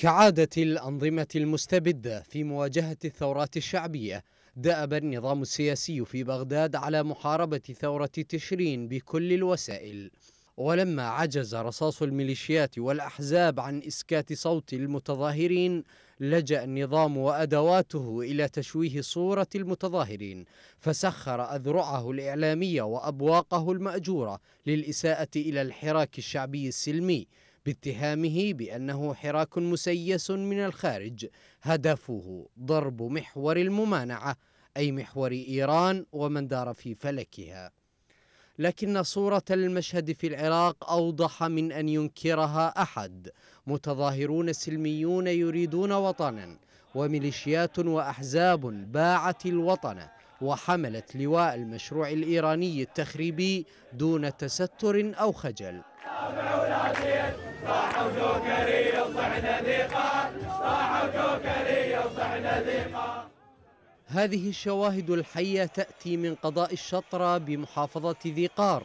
كعادة الأنظمة المستبدة في مواجهة الثورات الشعبية دأب النظام السياسي في بغداد على محاربة ثورة تشرين بكل الوسائل ولما عجز رصاص الميليشيات والأحزاب عن إسكات صوت المتظاهرين لجأ النظام وأدواته إلى تشويه صورة المتظاهرين فسخر أذرعه الإعلامية وأبواقه المأجورة للإساءة إلى الحراك الشعبي السلمي باتهامه بأنه حراك مسيس من الخارج هدفه ضرب محور الممانعة أي محور إيران ومن دار في فلكها لكن صورة المشهد في العراق أوضح من أن ينكرها أحد متظاهرون سلميون يريدون وطنا وميليشيات وأحزاب باعت الوطن وحملت لواء المشروع الإيراني التخريبي دون تستر أو خجل هذه الشواهد الحية تأتي من قضاء الشطرة بمحافظة ذي قار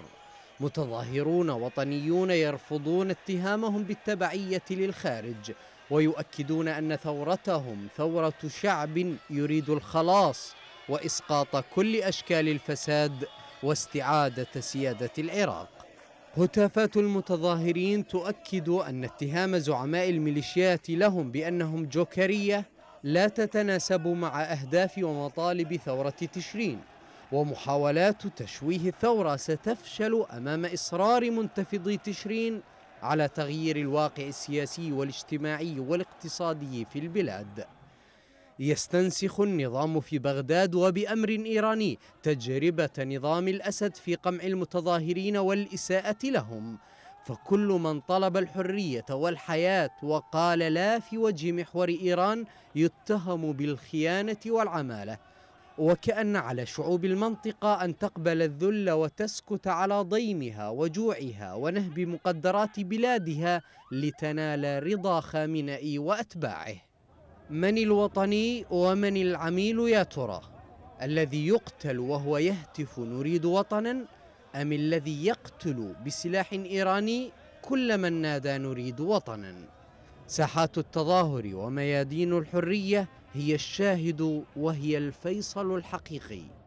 متظاهرون وطنيون يرفضون اتهامهم بالتبعية للخارج ويؤكدون أن ثورتهم ثورة شعب يريد الخلاص وإسقاط كل أشكال الفساد واستعادة سيادة العراق هتافات المتظاهرين تؤكد أن اتهام زعماء الميليشيات لهم بأنهم جوكرية لا تتناسب مع أهداف ومطالب ثورة تشرين ومحاولات تشويه الثورة ستفشل أمام إصرار منتفضي تشرين على تغيير الواقع السياسي والاجتماعي والاقتصادي في البلاد يستنسخ النظام في بغداد وبأمر إيراني تجربة نظام الأسد في قمع المتظاهرين والإساءة لهم فكل من طلب الحرية والحياة وقال لا في وجه محور إيران يتهم بالخيانة والعمالة وكأن على شعوب المنطقة أن تقبل الذل وتسكت على ضيمها وجوعها ونهب مقدرات بلادها لتنال رضا خامنئي وأتباعه من الوطني ومن العميل يا ترى الذي يقتل وهو يهتف نريد وطنا أم الذي يقتل بسلاح إيراني كل من نادى نريد وطنا ساحات التظاهر وميادين الحرية هي الشاهد وهي الفيصل الحقيقي